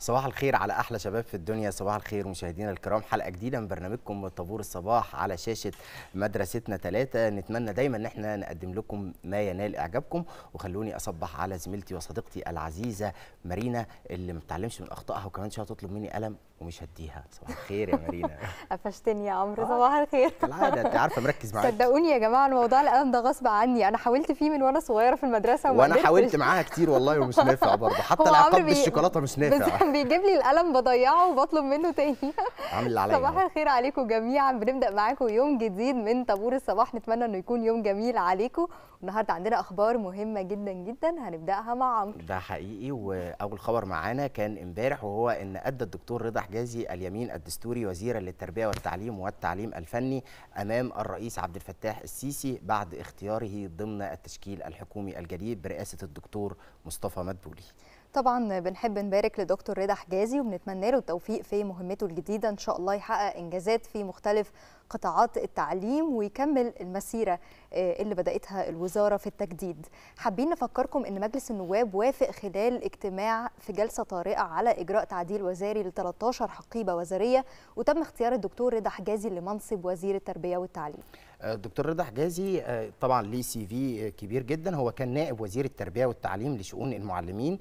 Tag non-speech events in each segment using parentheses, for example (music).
صباح الخير على احلى شباب في الدنيا صباح الخير مشاهدينا الكرام حلقه جديده من برنامجكم طابور الصباح على شاشه مدرستنا ثلاثة نتمنى دايما ان احنا نقدم لكم ما ينال اعجابكم وخلوني اصبح على زميلتي وصديقتي العزيزه مارينا اللي ما بتتعلمش من اخطائها وكمان شويه تطلب مني قلم ومش هديها صباح الخير يا مارينا (laughs) قفشتني يا عمرو آه، صباح الخير كالعاده انت عارفه مركز معايا صدقوني يا جماعه الموضوع القلم ده غصب عني انا حاولت فيه من وانا صغيره في المدرسه وانا حاولت معاها كتير والله ومش نافع برضه حتى العقاب بالشوكولاته مش نافع بيجيب لي القلم بضيعه وبطلب منه تاني عامل اللي صباح الخير عليكم جميعا بنبدا معاكم يوم جديد من طابور الصباح نتمنى انه يكون يوم جميل عليكم النهارده عندنا اخبار مهمه جدا جدا هنبداها مع عمرو ده حقيقي واول خبر معانا كان امبارح وهو ان ادى الدكتور رضا حجازي اليمين الدستوري وزيرا للتربيه والتعليم والتعليم الفني امام الرئيس عبد الفتاح السيسي بعد اختياره ضمن التشكيل الحكومي الجديد برئاسه الدكتور مصطفى مدبولي طبعا بنحب نبارك لدكتور رضا حجازي وبنتمنى له التوفيق في مهمته الجديده ان شاء الله يحقق انجازات في مختلف قطاعات التعليم ويكمل المسيره آه، اللي بداتها الوزاره في التجديد. حابين نفكركم ان مجلس النواب وافق خلال اجتماع في جلسه طارئه على اجراء تعديل وزاري ل 13 حقيبه وزاريه وتم اختيار الدكتور رضا حجازي لمنصب وزير التربيه والتعليم. دكتور رضا حجازي آه، طبعا ليه سي في آه، كبير جدا هو كان نائب وزير التربيه والتعليم لشؤون المعلمين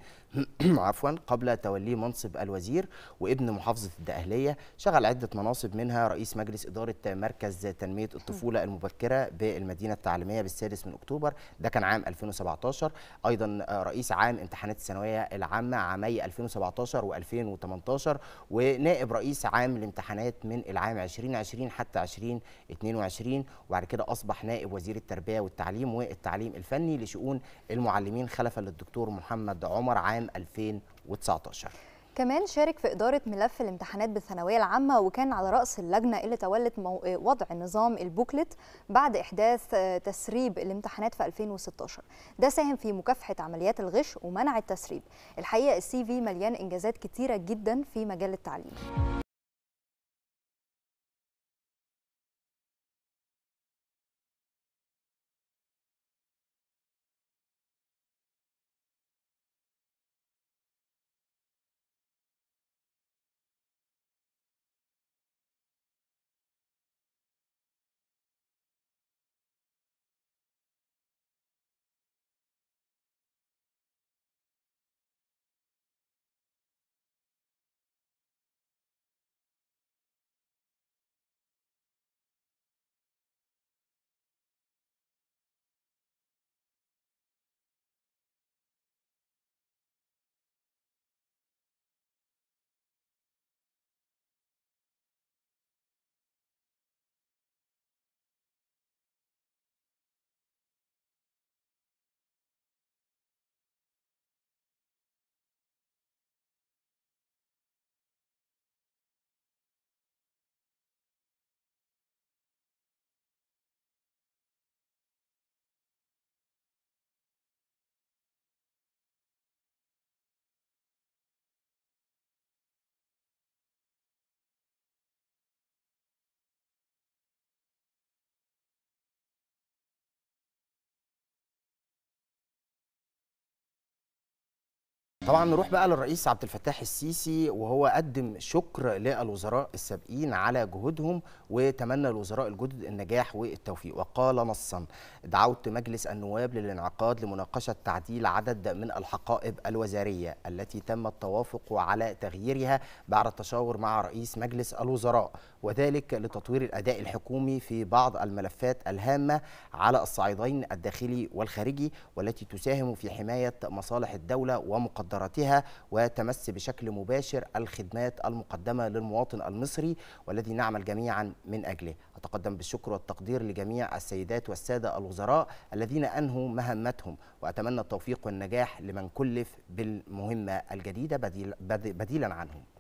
(clears throat) عفوا قبل توليه منصب الوزير وابن محافظه الدقهليه شغل عده مناصب منها رئيس مجلس اداره مركز تنميه الطفوله المبكره بالمدينه التعليميه بالسادس من اكتوبر ده كان عام 2017 ايضا آه، رئيس عام امتحانات الثانويه العامه عامي 2017 و2018 ونائب رئيس عام الامتحانات من العام 2020 حتى 2022 وبعد كده أصبح نائب وزير التربية والتعليم والتعليم الفني لشؤون المعلمين خلفا للدكتور محمد عمر عام 2019 كمان شارك في إدارة ملف الامتحانات بالثانوية العامة وكان على رأس اللجنة اللي تولت وضع نظام البوكلت بعد إحداث آه، تسريب الامتحانات في 2016 ده ساهم في مكافحة عمليات الغش ومنع التسريب الحقيقة السي في مليان إنجازات كتيرة جدا في مجال التعليم طبعا نروح بقى للرئيس عبد الفتاح السيسي وهو قدم شكر للوزراء السابقين على جهودهم وتمنى الوزراء الجدد النجاح والتوفيق وقال نصا دعوت مجلس النواب للانعقاد لمناقشة تعديل عدد من الحقائب الوزارية التي تم التوافق على تغييرها بعد التشاور مع رئيس مجلس الوزراء وذلك لتطوير الأداء الحكومي في بعض الملفات الهامة على الصعيدين الداخلي والخارجي والتي تساهم في حماية مصالح الدولة ومقدراتها وإدارتها وتمس بشكل مباشر الخدمات المقدمة للمواطن المصري والذي نعمل جميعا من أجله أتقدم بالشكر والتقدير لجميع السيدات والسادة الوزراء الذين أنهوا مهمتهم وأتمنى التوفيق والنجاح لمن كلف بالمهمة الجديدة بديل بديلا عنهم